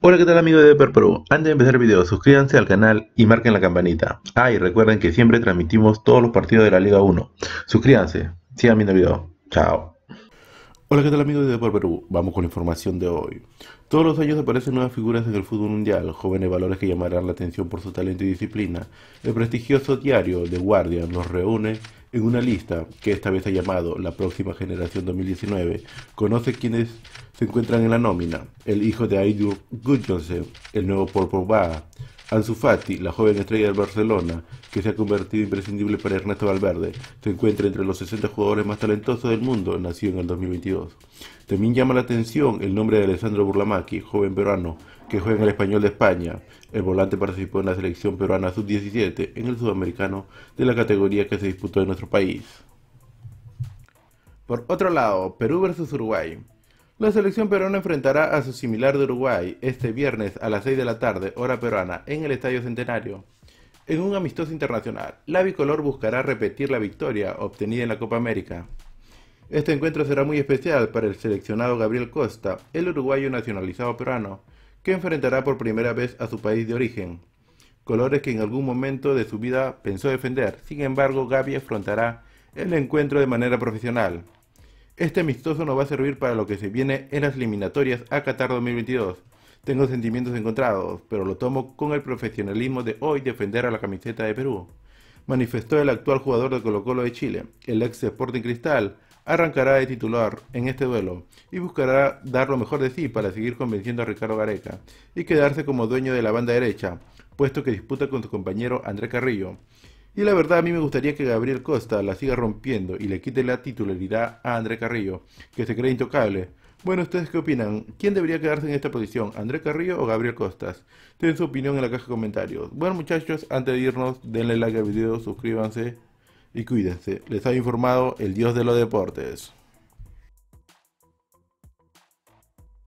Hola qué tal amigos de Deper Perú, antes de empezar el video suscríbanse al canal y marquen la campanita. Ah y recuerden que siempre transmitimos todos los partidos de la Liga 1. Suscríbanse, sigan viendo el video, chao. Hola qué tal amigos de Deport Perú, vamos con la información de hoy. Todos los años aparecen nuevas figuras en el fútbol mundial, jóvenes valores que llamarán la atención por su talento y disciplina. El prestigioso diario The Guardian los reúne en una lista que esta vez ha llamado La Próxima Generación 2019, conoce quienes se encuentran en la nómina. El hijo de Aidu Gudjonsen, el nuevo Paul Ansu la joven estrella del Barcelona, que se ha convertido imprescindible para Ernesto Valverde, se encuentra entre los 60 jugadores más talentosos del mundo, nacido en el 2022. También llama la atención el nombre de Alessandro Burlamaki, joven peruano, que juega en el Español de España. El volante participó en la selección peruana sub-17 en el sudamericano de la categoría que se disputó en nuestro país. Por otro lado, Perú versus Uruguay. La selección peruana enfrentará a su similar de Uruguay este viernes a las 6 de la tarde, hora peruana, en el Estadio Centenario. En un amistoso internacional, la bicolor buscará repetir la victoria obtenida en la Copa América. Este encuentro será muy especial para el seleccionado Gabriel Costa, el uruguayo nacionalizado peruano, que enfrentará por primera vez a su país de origen. Colores que en algún momento de su vida pensó defender, sin embargo Gaby afrontará el encuentro de manera profesional. Este amistoso no va a servir para lo que se viene en las eliminatorias a Qatar 2022. Tengo sentimientos encontrados, pero lo tomo con el profesionalismo de hoy defender a la camiseta de Perú. Manifestó el actual jugador de Colo Colo de Chile, el ex Sporting Cristal, arrancará de titular en este duelo y buscará dar lo mejor de sí para seguir convenciendo a Ricardo Gareca y quedarse como dueño de la banda derecha, puesto que disputa con su compañero André Carrillo. Y la verdad a mí me gustaría que Gabriel Costa la siga rompiendo y le quite la titularidad a André Carrillo, que se cree intocable. Bueno, ¿ustedes qué opinan? ¿Quién debería quedarse en esta posición? ¿André Carrillo o Gabriel Costas? Den su opinión en la caja de comentarios. Bueno muchachos, antes de irnos, denle like al video, suscríbanse y cuídense. Les ha informado el dios de los deportes.